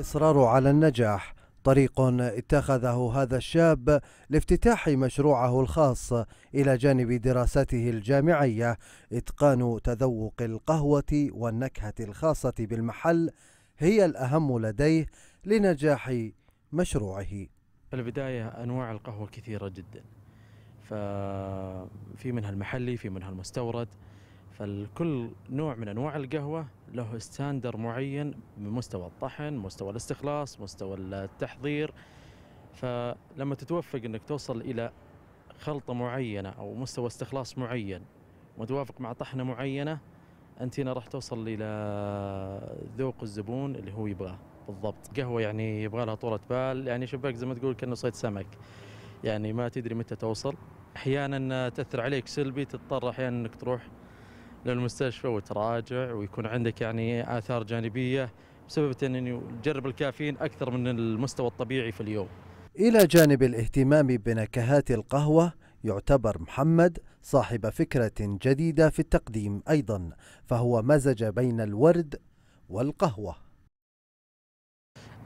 الإصرار على النجاح طريق اتخذه هذا الشاب لافتتاح مشروعه الخاص إلى جانب دراسته الجامعية إتقان تذوق القهوة والنكهة الخاصة بالمحل هي الأهم لديه لنجاح مشروعه في البداية أنواع القهوة كثيرة جدا ففي منها المحلي في منها المستورد فالكل نوع من انواع القهوه له ستاندر معين بمستوى الطحن، مستوى الاستخلاص، مستوى التحضير. فلما تتوفق انك توصل الى خلطه معينه او مستوى استخلاص معين متوافق مع طحنه معينه انت هنا راح توصل الى ذوق الزبون اللي هو يبغاه بالضبط، قهوه يعني يبغى لها طولة بال، يعني شباك زي ما تقول كانه صيد سمك. يعني ما تدري متى توصل، احيانا تاثر عليك سلبي تضطر احيانا انك تروح للمستشفى وتراجع ويكون عندك يعني آثار جانبية بسبب أنه يعني جرب الكافيين أكثر من المستوى الطبيعي في اليوم إلى جانب الاهتمام بنكهات القهوة يعتبر محمد صاحب فكرة جديدة في التقديم أيضا فهو مزج بين الورد والقهوة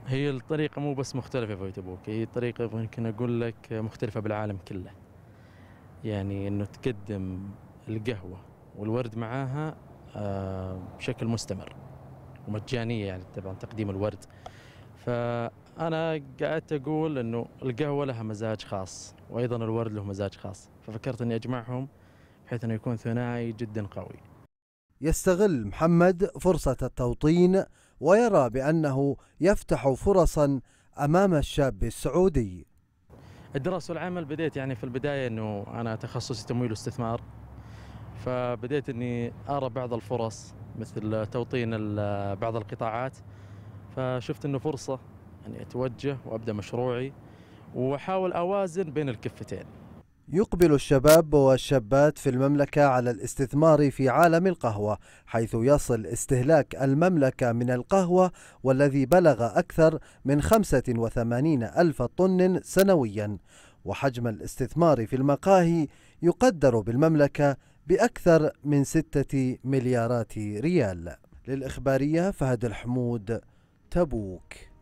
هي الطريقة مو بس مختلفة في تبوك هي طريقة ممكن أقول لك مختلفة بالعالم كله يعني أنه تقدم القهوة والورد معاها آه، بشكل مستمر ومجانية يعني طبعا تقديم الورد فأنا قعدت أقول أنه القهوة لها مزاج خاص وأيضا الورد له مزاج خاص ففكرت أني أجمعهم بحيث أنه يكون ثنائي جدا قوي يستغل محمد فرصة التوطين ويرى بأنه يفتح فرصا أمام الشاب السعودي الدراسة والعمل بديت يعني في البداية أنه أنا تخصصي تمويل واستثمار فبديت أني أرى بعض الفرص مثل توطين بعض القطاعات فشفت أنه فرصة أني أتوجه وأبدأ مشروعي وأحاول أوازن بين الكفتين يقبل الشباب والشابات في المملكة على الاستثمار في عالم القهوة حيث يصل استهلاك المملكة من القهوة والذي بلغ أكثر من 85 ألف طن سنويا وحجم الاستثمار في المقاهي يقدر بالمملكة بأكثر من ستة مليارات ريال للإخبارية فهد الحمود تبوك